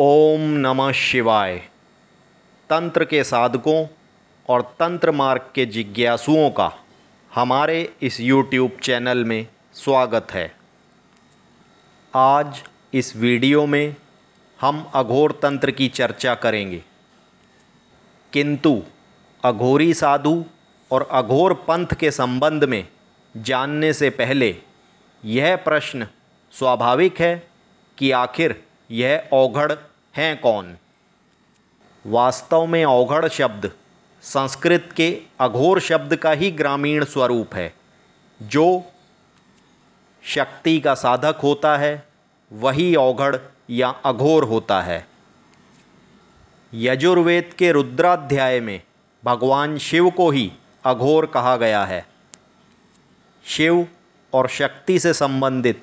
ओम नमः शिवाय तंत्र के साधकों और तंत्र मार्ग के जिज्ञासुओं का हमारे इस यूट्यूब चैनल में स्वागत है आज इस वीडियो में हम अघोर तंत्र की चर्चा करेंगे किंतु अघोरी साधु और अघोर पंथ के संबंध में जानने से पहले यह प्रश्न स्वाभाविक है कि आखिर यह औघड़ हैं कौन वास्तव में औघड़ शब्द संस्कृत के अघोर शब्द का ही ग्रामीण स्वरूप है जो शक्ति का साधक होता है वही औघड़ या अघोर होता है यजुर्वेद के रुद्राध्याय में भगवान शिव को ही अघोर कहा गया है शिव और शक्ति से संबंधित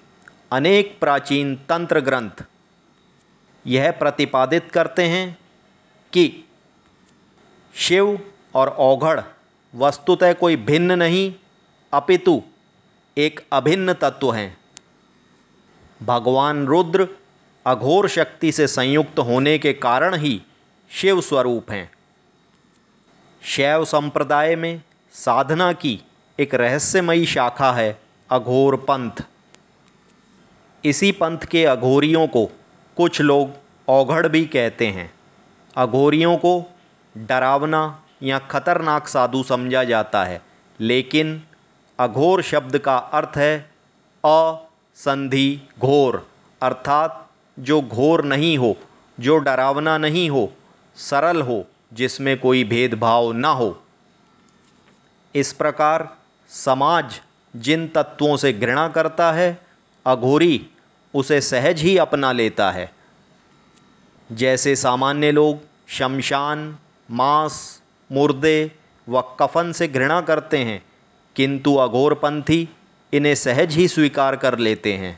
अनेक प्राचीन तंत्र ग्रंथ यह प्रतिपादित करते हैं कि शिव और औघड़ वस्तुतः कोई भिन्न नहीं अपितु एक अभिन्न तत्व हैं भगवान रुद्र अघोर शक्ति से संयुक्त होने के कारण ही शिव स्वरूप हैं शैव संप्रदाय में साधना की एक रहस्यमयी शाखा है अघोर पंथ इसी पंथ के अघोरियों को कुछ लोग औघड़ भी कहते हैं अघोरियों को डरावना या खतरनाक साधु समझा जाता है लेकिन अघोर शब्द का अर्थ है असंधि घोर अर्थात जो घोर नहीं हो जो डरावना नहीं हो सरल हो जिसमें कोई भेदभाव ना हो इस प्रकार समाज जिन तत्वों से घृणा करता है अघोरी उसे सहज ही अपना लेता है जैसे सामान्य लोग शमशान मांस मुर्दे व कफन से घृणा करते हैं किंतु अघोरपंथी इन्हें सहज ही स्वीकार कर लेते हैं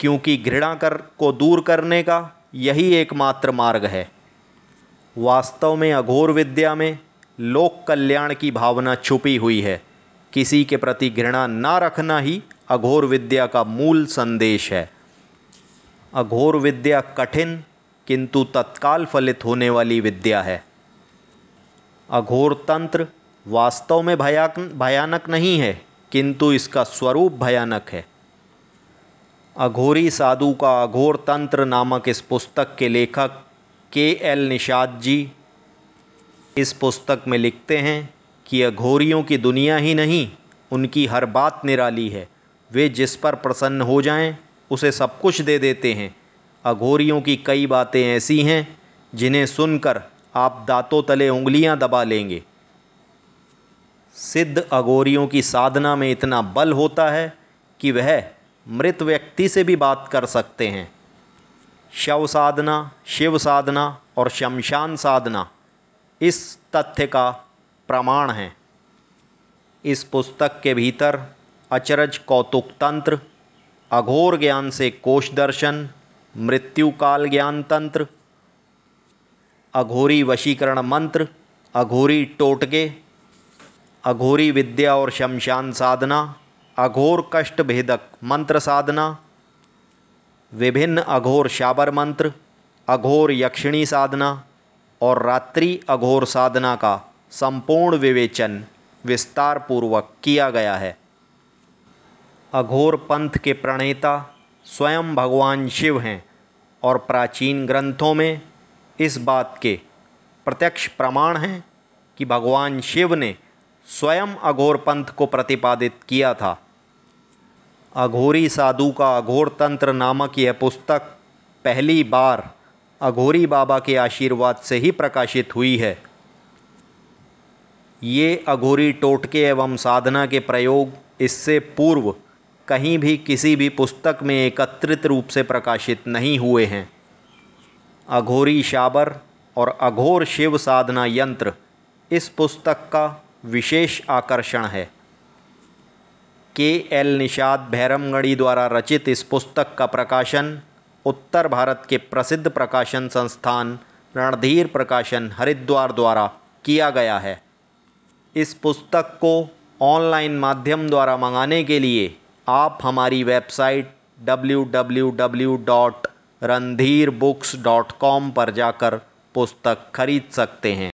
क्योंकि घृणा कर को दूर करने का यही एकमात्र मार्ग है वास्तव में अघोर विद्या में लोक कल्याण की भावना छुपी हुई है किसी के प्रति घृणा ना रखना ही अघोर विद्या का मूल संदेश है अघोर विद्या कठिन किंतु तत्काल फलित होने वाली विद्या है अघोर तंत्र वास्तव में भयाक भयानक नहीं है किंतु इसका स्वरूप भयानक है अघोरी साधु का अघोर तंत्र नामक इस पुस्तक के लेखक के एल निषाद जी इस पुस्तक में लिखते हैं कि अघोरियों की दुनिया ही नहीं उनकी हर बात निराली है वे जिस पर प्रसन्न हो जाएँ उसे सब कुछ दे देते हैं अघोरियों की कई बातें ऐसी हैं जिन्हें सुनकर आप दांतों तले उंगलियां दबा लेंगे सिद्ध अघोरियों की साधना में इतना बल होता है कि वह मृत व्यक्ति से भी बात कर सकते हैं शव साधना शिव साधना और शमशान साधना इस तथ्य का प्रमाण है इस पुस्तक के भीतर अचरज कौतुक तंत्र अघोर ज्ञान से कोश दर्शन मृत्यु काल ज्ञान तंत्र अघोरी वशीकरण मंत्र अघोरी टोटके अघोरी विद्या और शमशान साधना अघोर कष्ट भेदक मंत्र साधना विभिन्न अघोर शाबर मंत्र अघोर यक्षिणी साधना और रात्रि अघोर साधना का संपूर्ण विवेचन विस्तार पूर्वक किया गया है अघोर पंथ के प्रणेता स्वयं भगवान शिव हैं और प्राचीन ग्रंथों में इस बात के प्रत्यक्ष प्रमाण हैं कि भगवान शिव ने स्वयं अघोर पंथ को प्रतिपादित किया था अघोरी साधु का अघोर तंत्र नामक यह पुस्तक पहली बार अघोरी बाबा के आशीर्वाद से ही प्रकाशित हुई है ये अघोरी टोटके एवं साधना के प्रयोग इससे पूर्व कहीं भी किसी भी पुस्तक में एकत्रित रूप से प्रकाशित नहीं हुए हैं अघोरी शाबर और अघोर शिव साधना यंत्र इस पुस्तक का विशेष आकर्षण है के एल निषाद भैरमगढ़ी द्वारा रचित इस पुस्तक का प्रकाशन उत्तर भारत के प्रसिद्ध प्रकाशन संस्थान रणधीर प्रकाशन हरिद्वार द्वारा किया गया है इस पुस्तक को ऑनलाइन माध्यम द्वारा मंगाने के लिए आप हमारी website W W W dot Randhir books dot com पर जाकर पुस्तक खरीद सकते हैं